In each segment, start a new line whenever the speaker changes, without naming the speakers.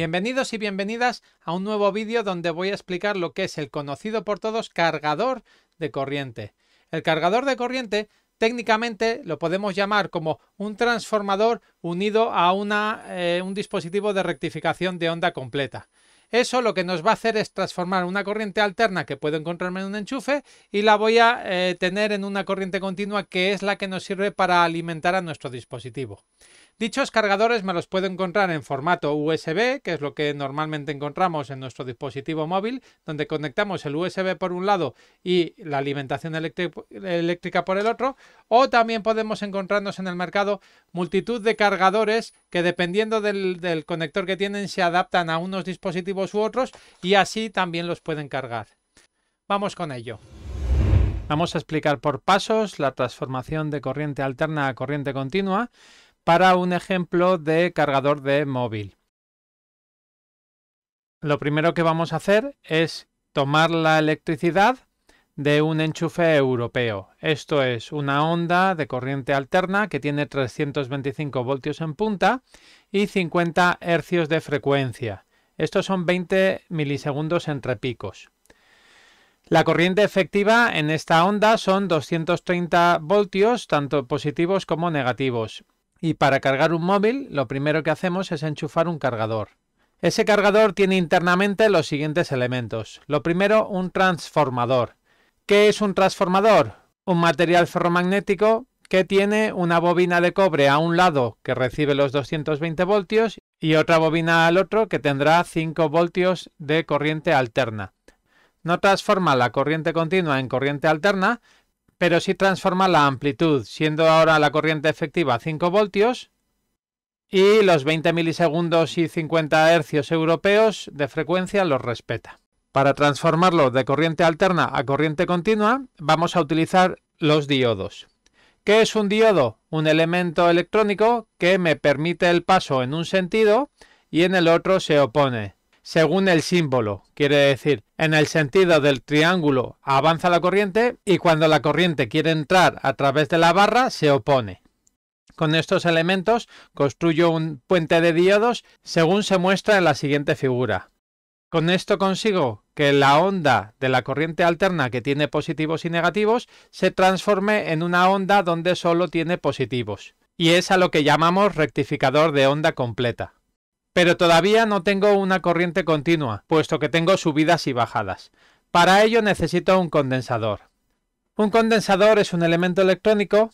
Bienvenidos y bienvenidas a un nuevo vídeo donde voy a explicar lo que es el conocido por todos cargador de corriente. El cargador de corriente técnicamente lo podemos llamar como un transformador unido a una, eh, un dispositivo de rectificación de onda completa. Eso lo que nos va a hacer es transformar una corriente alterna que puedo encontrarme en un enchufe y la voy a eh, tener en una corriente continua que es la que nos sirve para alimentar a nuestro dispositivo. Dichos cargadores me los puedo encontrar en formato USB, que es lo que normalmente encontramos en nuestro dispositivo móvil, donde conectamos el USB por un lado y la alimentación eléctrica por el otro, o también podemos encontrarnos en el mercado multitud de cargadores que dependiendo del, conector que tienen se adaptan a unos dispositivos u otros y así también los pueden cargar. Vamos con ello. Vamos a explicar por pasos la transformación de corriente alterna a corriente continua para un ejemplo de cargador de móvil. Lo primero que vamos a hacer es tomar la electricidad de un enchufe europeo. Esto es una onda de corriente alterna que tiene 325 voltios en punta y 50 hercios de frecuencia. Estos son 20 milisegundos entre picos. La corriente efectiva en esta onda son 230 voltios, tanto positivos como negativos. Y para cargar un móvil, lo primero que hacemos es enchufar un cargador. Ese cargador tiene internamente los siguientes elementos. Lo primero, un transformador. ¿Qué es un transformador? Un material ferromagnético que tiene una bobina de cobre a un lado que recibe los 220 voltios y otra bobina al otro que tendrá 5 voltios de corriente alterna. No transforma la corriente continua en corriente alterna, pero sí transforma la amplitud, siendo ahora la corriente efectiva 5 voltios y los 20 milisegundos y 50 hercios europeos de frecuencia los respeta. Para transformarlo de corriente alterna a corriente continua, vamos a utilizar los diodos. ¿Qué es un diodo? Un elemento electrónico que me permite el paso en un sentido y en el otro se opone según el símbolo. Quiere decir, en el sentido del triángulo avanza la corriente y cuando la corriente quiere entrar a través de la barra se opone. Con estos elementos construyo un puente de diodos según se muestra en la siguiente figura. Con esto consigo que la onda de la corriente alterna que tiene positivos y negativos se transforme en una onda donde solo tiene positivos. Y es a lo que llamamos rectificador de onda completa. Pero todavía no tengo una corriente continua, puesto que tengo subidas y bajadas. Para ello necesito un condensador. Un condensador es un elemento electrónico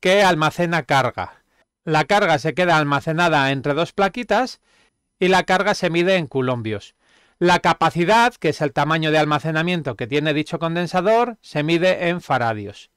que almacena carga. La carga se queda almacenada entre dos plaquitas y la carga se mide en colombios. La capacidad, que es el tamaño de almacenamiento que tiene dicho condensador, se mide en faradios.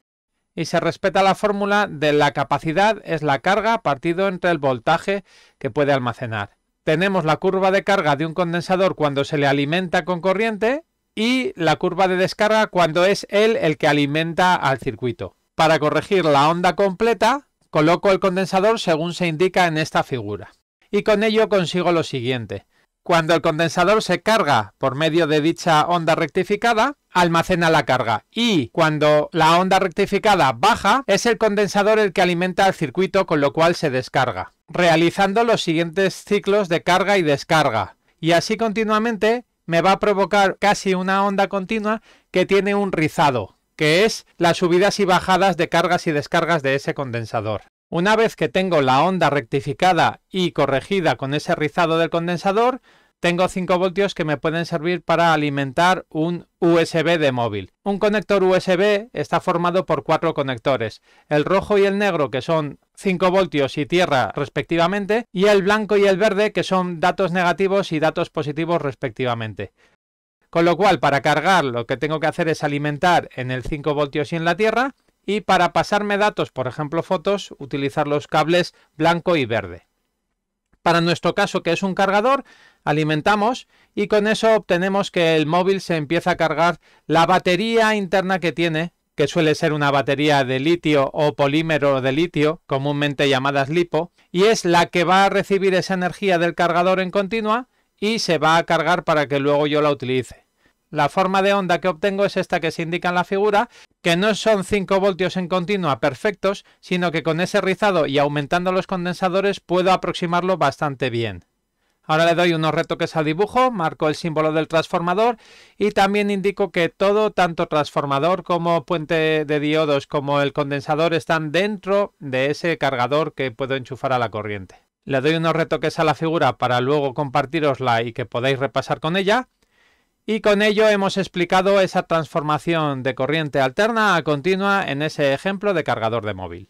Y se respeta la fórmula de la capacidad es la carga partido entre el voltaje que puede almacenar tenemos la curva de carga de un condensador cuando se le alimenta con corriente y la curva de descarga cuando es él el que alimenta al circuito. Para corregir la onda completa, coloco el condensador según se indica en esta figura. Y con ello consigo lo siguiente. Cuando el condensador se carga por medio de dicha onda rectificada, almacena la carga y cuando la onda rectificada baja es el condensador el que alimenta el circuito con lo cual se descarga, realizando los siguientes ciclos de carga y descarga y así continuamente me va a provocar casi una onda continua que tiene un rizado, que es las subidas y bajadas de cargas y descargas de ese condensador. Una vez que tengo la onda rectificada y corregida con ese rizado del condensador, tengo 5 voltios que me pueden servir para alimentar un USB de móvil. Un conector USB está formado por cuatro conectores, el rojo y el negro que son 5 voltios y tierra respectivamente, y el blanco y el verde que son datos negativos y datos positivos respectivamente. Con lo cual, para cargar lo que tengo que hacer es alimentar en el 5 voltios y en la tierra, y para pasarme datos, por ejemplo fotos, utilizar los cables blanco y verde. Para nuestro caso, que es un cargador, alimentamos y con eso obtenemos que el móvil se empieza a cargar la batería interna que tiene, que suele ser una batería de litio o polímero de litio, comúnmente llamadas lipo, y es la que va a recibir esa energía del cargador en continua y se va a cargar para que luego yo la utilice. La forma de onda que obtengo es esta que se indica en la figura, que no son 5 voltios en continua perfectos, sino que con ese rizado y aumentando los condensadores puedo aproximarlo bastante bien. Ahora le doy unos retoques al dibujo, marco el símbolo del transformador y también indico que todo, tanto transformador como puente de diodos como el condensador están dentro de ese cargador que puedo enchufar a la corriente. Le doy unos retoques a la figura para luego compartirosla y que podáis repasar con ella. Y con ello hemos explicado esa transformación de corriente alterna a continua en ese ejemplo de cargador de móvil.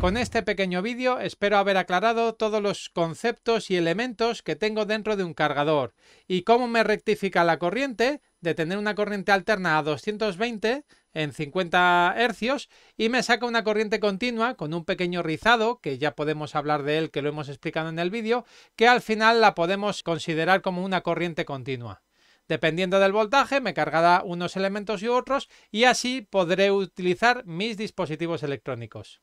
Con este pequeño vídeo espero haber aclarado todos los conceptos y elementos que tengo dentro de un cargador y cómo me rectifica la corriente de tener una corriente alterna a 220 en 50 hercios y me saca una corriente continua con un pequeño rizado, que ya podemos hablar de él, que lo hemos explicado en el vídeo, que al final la podemos considerar como una corriente continua. Dependiendo del voltaje, me cargará unos elementos y otros y así podré utilizar mis dispositivos electrónicos.